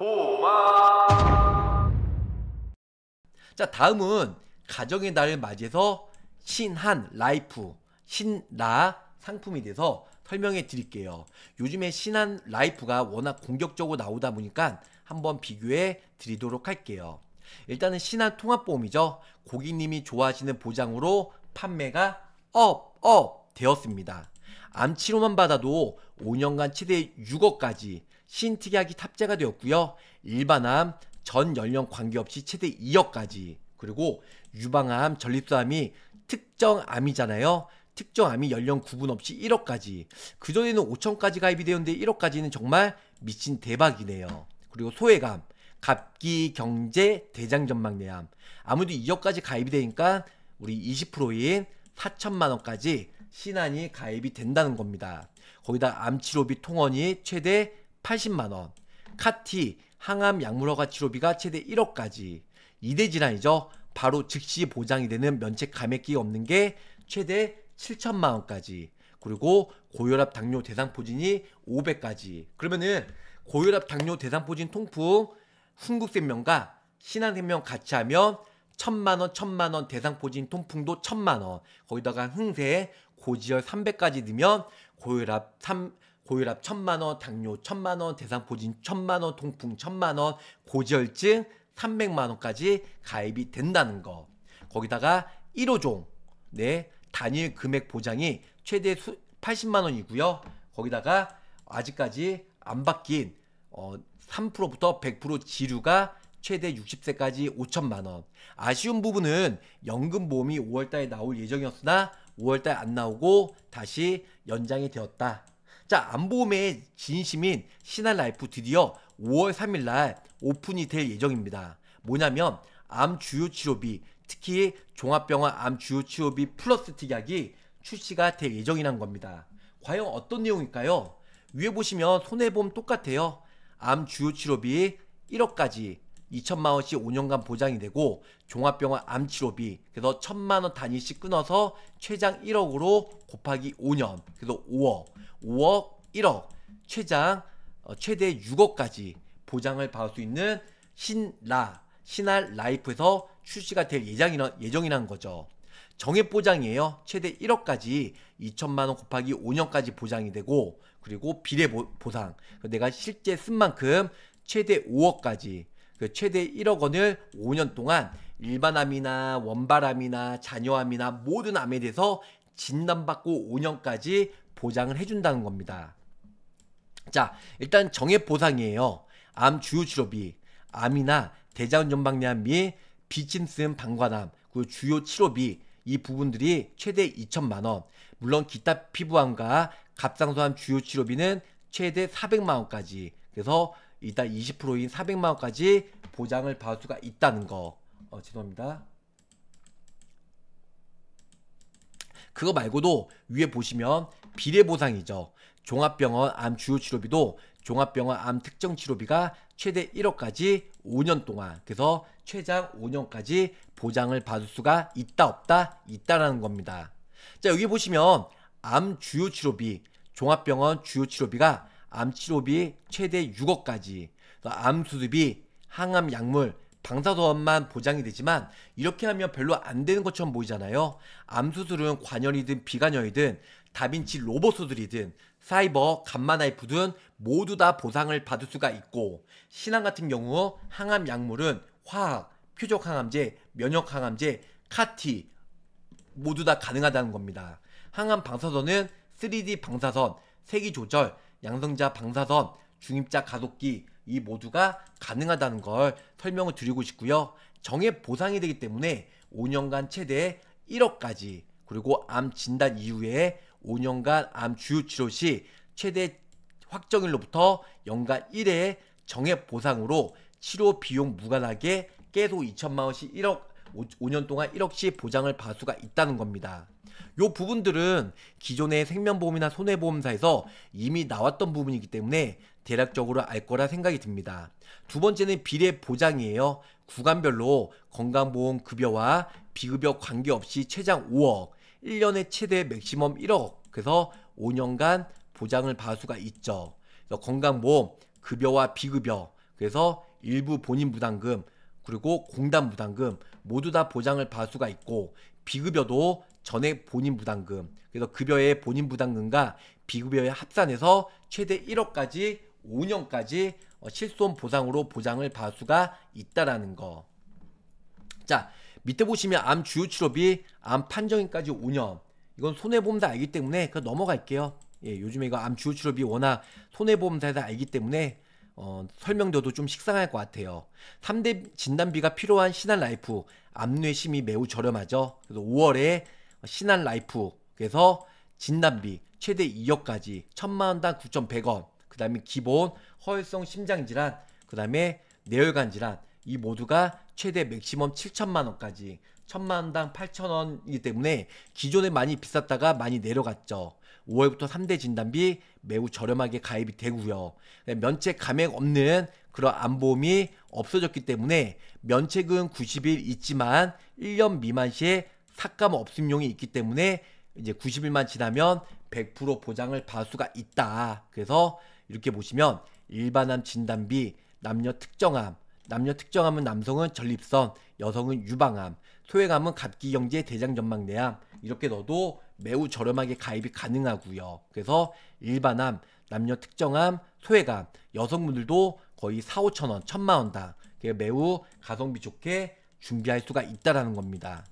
보마 자 다음은 가정의 날을 맞이해서 신한 라이프 신라 상품이 돼서 설명해 드릴게요. 요즘에 신한 라이프가 워낙 공격적으로 나오다 보니까 한번 비교해 드리도록 할게요. 일단은 신한 통합보험이죠. 고객님이 좋아하시는 보장으로 판매가 업, 업 되었습니다. 암치료만 받아도 5년간 최대 6억까지 신특약이 탑재가 되었고요. 일반암 전 연령 관계없이 최대 2억까지 그리고 유방암, 전립선암이 특정 암이잖아요. 특정 암이 연령 구분 없이 1억까지 그전에는 5천까지 가입이 되었는데 1억까지는 정말 미친 대박이네요. 그리고 소외감, 갑기, 경제, 대장전망내암 아무도 2억까지 가입이 되니까 우리 20%인 4천만 원까지 신안이 가입이 된다는 겁니다. 거기다 암치료비 통원이 최대 80만원, 카티, 항암 약물허가 치료비가 최대 1억까지, 2대 질환이죠. 바로 즉시 보장이 되는 면책 감액기 없는 게 최대 7천만원까지, 그리고 고혈압 당뇨 대상포진이 500까지. 그러면은 고혈압 당뇨 대상포진 통풍, 흥국생명과 신한생명 같이 하면 천만원, 천만원, 대상포진 통풍도 천만원. 거기다가 흥세, 고지혈 300까지 넣으면 고혈압 3, 고혈압 천만 원, 당뇨 천만 원, 대상포진 천만 원, 통풍 천만 원, 고지혈증 300만 원까지 가입이 된다는 거. 거기다가 1호종 네 단일 금액 보장이 최대 80만 원이고요. 거기다가 아직까지 안 바뀐 어 3%부터 100% 지류가 최대 60세까지 5천만 원. 아쉬운 부분은 연금 보험이 5월달에 나올 예정이었으나 5월달 안 나오고 다시 연장이 되었다. 자, 안보험의 진심인 신한라이프 드디어 5월 3일 날 오픈이 될 예정입니다. 뭐냐면 암 주요 치료비, 특히 종합병원 암 주요 치료비 플러스 특약이 출시가 될 예정이란 겁니다. 과연 어떤 내용일까요? 위에 보시면 손해보험 똑같아요. 암 주요 치료비 1억까지 2천만 원씩 5년간 보장이 되고 종합병원 암치료비 그래서 1천만 원 단위씩 끊어서 최장 1억으로 곱하기 5년 그래서 5억 5억 1억 최장 어, 최대 6억까지 보장을 받을 수 있는 신라 신할 라이프에서 출시가 될예정이란예정이라 거죠. 정액 보장이에요. 최대 1억까지 2천만 원 곱하기 5년까지 보장이 되고 그리고 비례 보상 내가 실제 쓴 만큼 최대 5억까지 그 최대 1억 원을 5년 동안 일반암이나 원발암이나 잔여암이나 모든 암에 대해서 진단받고 5년까지 보장을 해준다는 겁니다. 자, 일단 정액 보상이에요. 암 주요 치료비, 암이나 대장 전방내암 및 비침슨 방관암, 그 주요 치료비 이 부분들이 최대 2천만 원. 물론 기타 피부암과 갑상선암 주요 치료비는 최대 400만 원까지. 그래서 일단 20%인 400만 원까지 보장을 받을 수가 있다는 거. 어, 죄송합니다. 그거 말고도 위에 보시면 비례 보상이죠. 종합병원 암 주요 치료비도 종합병원 암 특정 치료비가 최대 1억까지 5년 동안 그래서 최장 5년까지 보장을 받을 수가 있다 없다 있다라는 겁니다. 자 여기 보시면 암 주요 치료비 종합병원 주요 치료비가 암치료비 최대 6억까지, 암수술비, 항암 약물, 방사선만 보장이 되지만 이렇게 하면 별로 안 되는 것처럼 보이잖아요. 암수술은 관연이든 비관연이든 다빈치 로봇 수술이든 사이버, 감마나이프든 모두 다 보상을 받을 수가 있고 신앙 같은 경우 항암 약물은 화학, 표적항암제, 면역항암제, 카티 모두 다 가능하다는 겁니다. 항암 방사선은 3D 방사선, 세기 조절, 양성자 방사선, 중입자 가속기 이 모두가 가능하다는 걸 설명을 드리고 싶고요. 정액 보상이 되기 때문에 5년간 최대 1억까지 그리고 암 진단 이후에 5년간 암 주요 치료 시 최대 확정일로부터 연간 1회 정액 보상으로 치료 비용 무관하게 계속 2천만 원씩 1억 5년 동안 1억씩 보장을 받을 수가 있다는 겁니다. 요 부분들은 기존의 생명보험이나 손해보험사에서 이미 나왔던 부분이기 때문에 대략적으로 알 거라 생각이 듭니다. 두 번째는 비례 보장이에요. 구간별로 건강보험 급여와 비급여 관계없이 최장 5억, 1년에 최대 맥시멈 1억, 그래서 5년간 보장을 받을 수가 있죠. 건강보험 급여와 비급여, 그래서 일부 본인 부담금, 그리고 공단 부담금 모두 다 보장을 받을 수가 있고 비급여도 전액 본인 부담금 그래서 급여의 본인 부담금과 비급여의 합산해서 최대 1억까지 5년까지 어, 실손 보상으로 보장을 받을 수가 있다라는 거. 자 밑에 보시면 암 주요 치료비 암 판정인까지 5년 이건 손해보험사 알기 때문에 그 넘어갈게요. 예, 요즘에 이거 암 주요 치료비 워낙 손해보험사에서 알기 때문에 어, 설명도도 좀 식상할 것 같아요. 3대 진단비가 필요한 신한 라이프 암뇌심이 매우 저렴하죠. 그래서 5월에 신한 라이프 그래서 진단비 최대 2억까지 1천만원당 9,100원 그 다음에 기본 허혈성 심장질환 그 다음에 뇌혈관 질환 이 모두가 최대 맥시멈 7천만 원까지 천만 원당 8천 원이기 때문에 기존에 많이 비쌌다가 많이 내려갔죠. 5월부터 3대 진단비 매우 저렴하게 가입이 되고요. 면책 감액 없는 그런 안보험이 없어졌기 때문에 면책은 90일 있지만 1년 미만 시에 삭감 없음용이 있기 때문에 이제 90일만 지나면 100% 보장을 받을 수가 있다. 그래서 이렇게 보시면 일반암 진단비, 남녀 특정암, 남녀 특정암은 남성은 전립선, 여성은 유방암, 소외감은 면 갑기경제 대장전망내학 이렇게 넣어도 매우 저렴하게 가입이 가능하고요. 그래서 일반암, 남녀 특정암, 소외감, 여성분들도 거의 4, 5천 원, 천만 원당 매우 가성비 좋게 준비할 수가 있다라는 겁니다.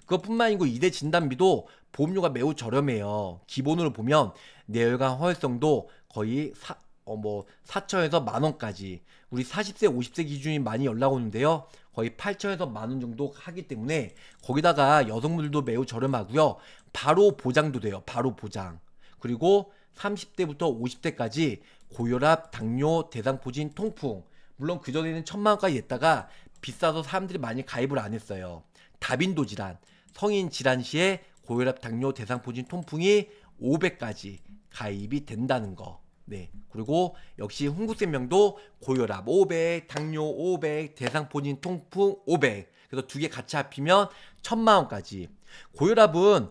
그것뿐만 아니고 이대 진단비도 보험료가 매우 저렴해요. 기본으로 보면 내혈관 허혈성도 거의 사, 어, 뭐 4천에서 만 원까지 우리 40세 50세 기준이 많이 연락 오는데요. 거의 8천에서 만원 정도 하기 때문에 거기다가 여성분들도 매우 저렴하고요. 바로 보장도 돼요. 바로 보장. 그리고 30대부터 50대까지 고혈압, 당뇨, 대상포진, 통풍. 물론 그전에는 천만 원까지 했다가 비싸서 사람들이 많이 가입을 안 했어요. 다빈도 질환, 성인 질환 시에 고혈압, 당뇨, 대상포진, 통풍이 500까지 가입이 된다는 거. 네. 그리고 역시 홍구생명도 고혈압 500, 당뇨 500, 대상포진 통풍 500. 그래서 두 개 같이 합히면 천만 원까지. 고혈압은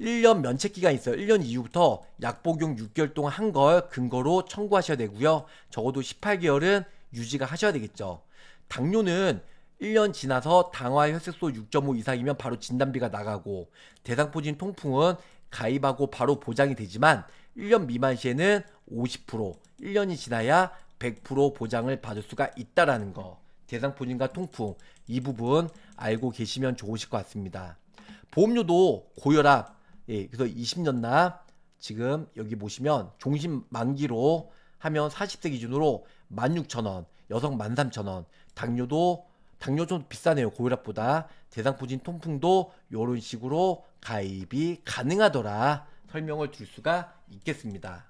1년 면책 기간이 있어요. 1년 이후부터 약 복용 6개월 동안 한 걸 근거로 청구하셔야 되고요. 적어도 18개월은 유지가 하셔야 되겠죠. 당뇨는 1년 지나서 당화 혈색소 6.5 이상이면 바로 진단비가 나가고 대상포진 통풍은 가입하고 바로 보장이 되지만 1년 미만 시에는 50%, 1년이 지나야 100% 보장을 받을 수가 있다라는 거. 대상포진과 통풍 이 부분 알고 계시면 좋으실 것 같습니다. 보험료도 고혈압 예, 그래서 20년납 지금 여기 보시면 종신 만기로 하면 40세 기준으로 16,000원, 여성 13,000원, 당뇨도 당뇨 좀 비싸네요. 고혈압보다 대상포진 통풍도 이런 식으로 가입이 가능하더라. 설명을 줄 수가 있겠습니다.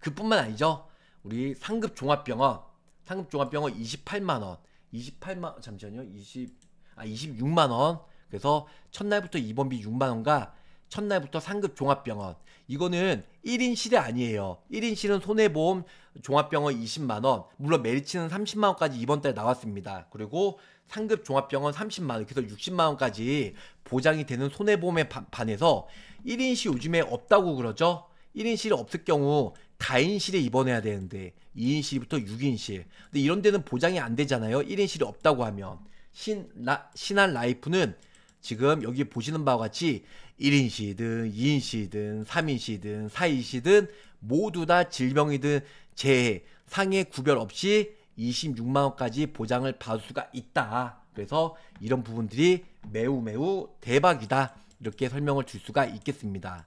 그뿐만 아니죠. 우리 상급 종합병원, 상급 종합병원 28만원, 28만, 잠시만요, 20, 아, 26만원. 그래서 첫날부터 입원비 6만원과 첫날부터 상급 종합병원. 이거는 1인실이 아니에요. 1인실은 손해보험 종합병원 20만원, 물론 메리치는 30만원까지 이번 달에 나왔습니다. 그리고 상급 종합병원 30만 원, 그래서 60만 원까지 보장이 되는 손해보험에 반해서 1인실 요즘에 없다고 그러죠. 1인실이 없을 경우 다인실에 입원해야 되는데 2인실부터 6인실. 근데 이런 데는 보장이 안 되잖아요. 1인실이 없다고 하면 신 라, 신한 라이프는 지금 여기 보시는 바와 같이 1인실이든 2인실이든 3인실이든 4인실이든 모두 다 질병이든 재해, 상해 구별 없이 26만 원까지 보장을 받을 수가 있다. 그래서 이런 부분들이 매우 매우 대박이다. 이렇게 설명을 줄 수가 있겠습니다.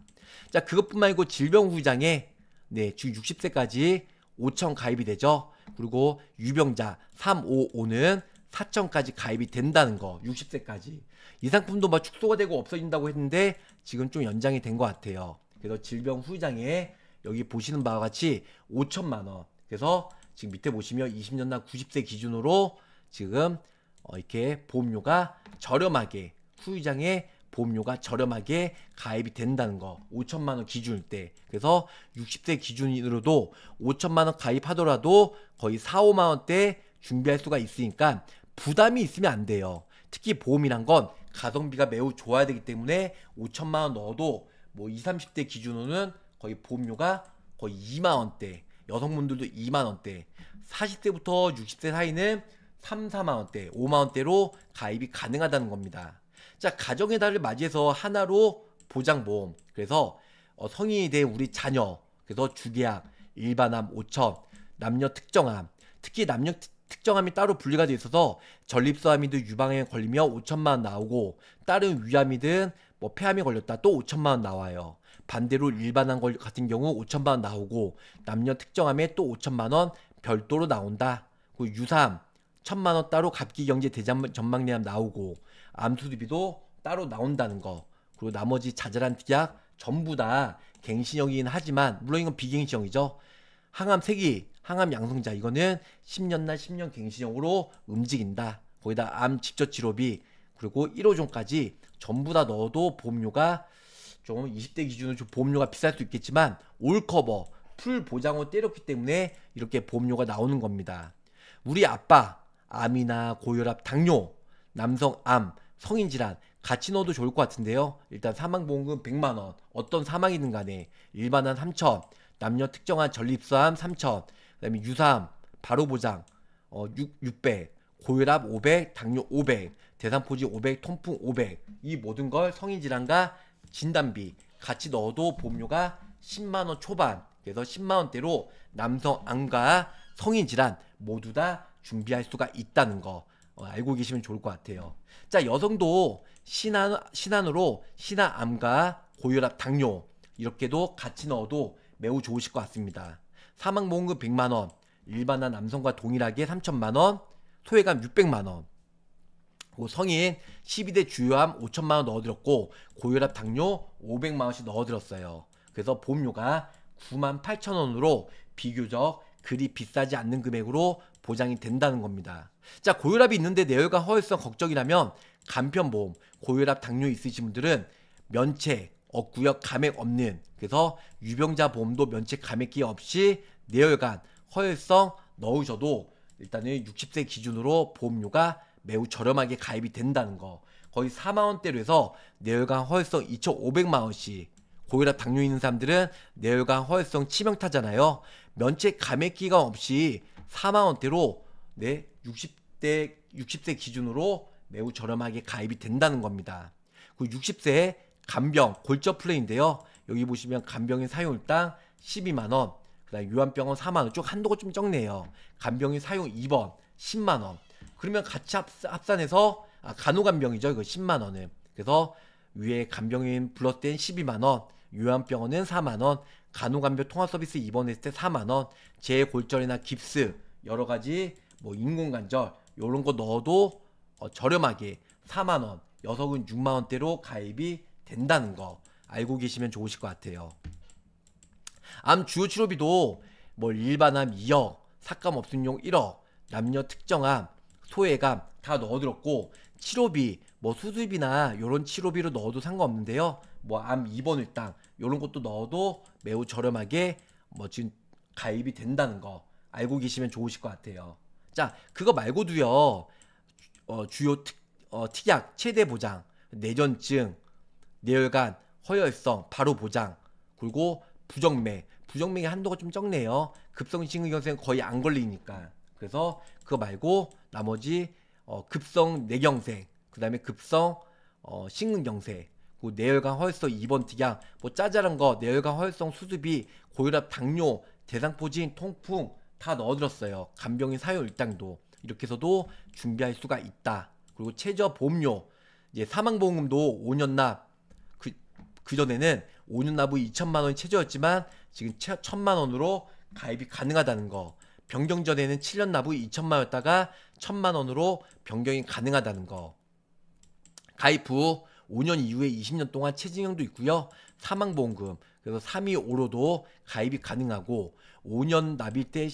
자, 그것뿐만 아니고 질병 후장에 네, 주 60세까지 5천 가입이 되죠. 그리고 유병자 355는 4천까지 가입이 된다는 거 60세까지 이 상품도 막 뭐 축소가 되고 없어진다고 했는데 지금 좀 연장이 된 것 같아요 그래서 질병 후유장에 여기 보시는 바와 같이 5천만 원 그래서 지금 밑에 보시면 20년 난 90세 기준으로 지금 어 이렇게 보험료가 저렴하게 후유장에 보험료가 저렴하게 가입이 된다는 거 5천만 원 기준일 때 그래서 60세 기준으로도 5천만 원 가입하더라도 거의 4, 5만 원대 준비할 수가 있으니까 부담이 있으면 안 돼요. 특히 보험이란 건 가성비가 매우 좋아야 되기 때문에 5천만 원 넣어도 뭐 20, 30대 기준으로는 거의 보험료가 거의 2만 원대 여성분들도 2만 원대, 40대부터 60대 사이는 3, 4만 원대, 5만 원대로 가입이 가능하다는 겁니다. 자, 가정의 달을 맞이해서 하나로 보장보험. 그래서 어, 성인이 된 우리 자녀. 그래서 주계약, 일반암 5천, 남녀 특정암. 특히 남녀 특정암이 따로 분리가 돼 있어서 전립선암이든 유방에걸리면 5천만 원 나오고 다른 위암이든 뭐 폐암이 걸렸다 또 5천만 원 나와요. 반대로 일반한 걸 같은 경우 5천만 원 나오고 남녀 특정함에 또 5천만 원 별도로 나온다. 그유삼함 천만 원 따로 갑기 경제 대장 전망내함 나오고 암수비도 따로 나온다는 거. 그리고 나머지 자잘한 특약 전부 다 갱신형이긴 하지만 물론 이건 비갱신형이죠. 항암 세기, 항암 양성자 이거는 10년 날 10년 갱신형으로 움직인다. 거기다 암 직접 치료비 그리고 1호종까지 전부 다 넣어도 보험료가 좀 20대 기준으로 좀 보험료가 비쌀 수 있겠지만 올커버 풀 보장으로 때렸기 때문에 이렇게 보험료가 나오는 겁니다. 우리 아빠 암이나 고혈압, 당뇨, 남성 암, 성인 질환 같이 넣어도 좋을 것 같은데요. 일단 사망보험금 100만 원, 어떤 사망이든 간에 일반한 3천, 남녀 특정한 전립선 암 3천, 그다음에 유사암 바로 보장 어 6, 600, 고혈압 500, 당뇨 500, 대상포지 500, 통풍 500, 이 모든 걸 성인 질환과 진단비 같이 넣어도 보험료가 10만 원 초반 그래서 10만 원대로 남성 암과 성인 질환 모두 다 준비할 수가 있다는 거 어, 알고 계시면 좋을 것 같아요. 자 여성도 신안 신안으로 신안암과 고혈압, 당뇨 이렇게도 같이 넣어도 매우 좋으실 것 같습니다. 사망보험금 100만 원, 일반화 남성과 동일하게 3천만 원, 소외감 600만 원. 그 성인 12대 주요암 5천만 원 넣어드렸고 고혈압 당뇨 500만 원씩 넣어드렸어요. 그래서 보험료가 9만 8천 원으로 비교적 그리 비싸지 않는 금액으로 보장이 된다는 겁니다. 자 고혈압이 있는데 내혈관 허혈성 걱정이라면 간편보험 고혈압 당뇨 있으신 분들은 면책 없고요 감액 없는 그래서 유병자 보험도 면책 감액기 없이 내혈관 허혈성 넣으셔도 일단은 60세 기준으로 보험료가 매우 저렴하게 가입이 된다는 거. 거의 4만 원대로 해서 뇌혈관 허혈성 2,500만 원씩. 고혈압 당뇨 있는 사람들은 뇌혈관 허혈성 치명타잖아요. 면책 감액 기간 없이 4만 원대로 네 60대 60세 기준으로 매우 저렴하게 가입이 된다는 겁니다. 그 60세 간병 골절 플레인데요 여기 보시면 간병인 사용일당 12만 원, 그다음 유한병원 4만 원쭉 한도가 좀 적네요. 간병인 사용 2번 10만 원, 그러면 같이 합산해서 아, 간호간병이죠. 그 10만 원을. 그래서 위에 간병인 플러스된 12만 원, 요양병원은 4만 원, 간호간병 통합 서비스 입원했을 때 4만 원, 재골절이나 깁스 여러 가지 뭐 인공관절 요런 거 넣어도 어, 저렴하게 4만 원, 여석은 6만 원대로 가입이 된다는 거 알고 계시면 좋으실 것 같아요. 암 주요 치료비도 뭐 일반암 2억, 삭감 없음용 1억, 남녀 특정암, 소외감 다 넣어들었고 치료비 뭐 수술비나 요런 치료비로 넣어도 상관없는데요 뭐 암 입원 일당 요런 것도 넣어도 매우 저렴하게 뭐 지금 가입이 된다는 거 알고 계시면 좋으실 것 같아요 자 그거 말고도요 어, 주요 특, 어, 특약 최대 보장 내전증 뇌혈관 허혈성 바로 보장 그리고 부정맥 부정맥의 한도가 좀 적네요 급성 심근경색 거의 안 걸리니까 그래서 그거 말고 나머지 어, 급성 내경색, 그 다음에 급성 어, 식근경색, 그 내혈관 허혈성 2번 특약, 뭐 짜잘한 거 내혈관 허혈성 수두비, 고혈압, 당뇨, 대상포진, 통풍 다 넣어들었어요. 간병인 사유 일당도 이렇게 해서도 준비할 수가 있다. 그리고 최저 보험료 이제 사망보험금도 5년 납 그, 그전에는 5년 납부 2천만 원이 최저였지만 지금 1천만 원으로 가입이 가능하다는 거 변경 전에는 7년 납부 2천만원이었다가 1천만 원으로 변경이 가능하다는 거. 가입 후 5년 이후에 20년 동안 체증형도 있고요. 사망보험금 그래서 325로도 가입이 가능하고 5년 납입 때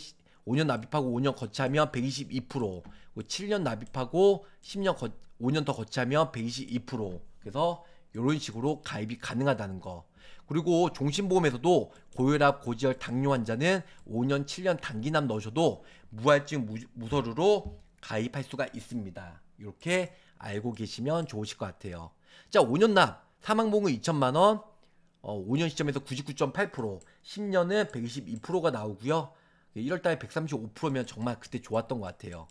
5년 납입하고 5년 거치하면 122% 7년 납입하고 10년 거, 5년 더 거치하면 122% 그래서 이런 식으로 가입이 가능하다는 거 그리고 종신보험에서도 고혈압, 고지혈, 당뇨 환자는 5년, 7년 단기납 넣으셔도 무할증 무서류로 가입할 수가 있습니다. 이렇게 알고 계시면 좋으실 것 같아요. 자, 5년 납 사망보험은 2천만 원, 어, 5년 시점에서 99.8%, 10년은 122%가 나오고요. 1월달에 135%면 정말 그때 좋았던 것 같아요.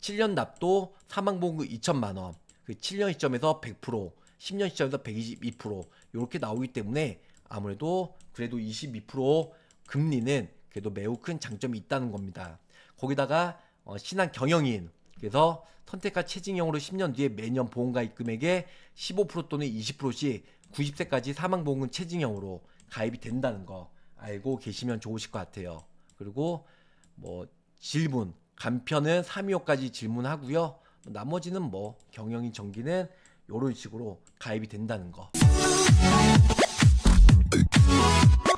7년 납도 사망보험금 2천만 원, 7년 그 시점에서 100%, 10년 시점에서 122% 이렇게 나오기 때문에 아무래도 그래도 22% 금리는 그래도 매우 큰 장점이 있다는 겁니다. 거기다가 어, 신한 경영인 그래서 선택과 체증형으로 10년 뒤에 매년 보험가입 금액의 15% 또는 20%씩 90세까지 사망보험금 체증형으로 가입이 된다는 거 알고 계시면 좋으실 것 같아요. 그리고 뭐 질문 간편은 3 2 5까지 질문하고요. 나머지는 뭐 경영인 정기는 이런 식으로 가입이 된다는 거. Yeah.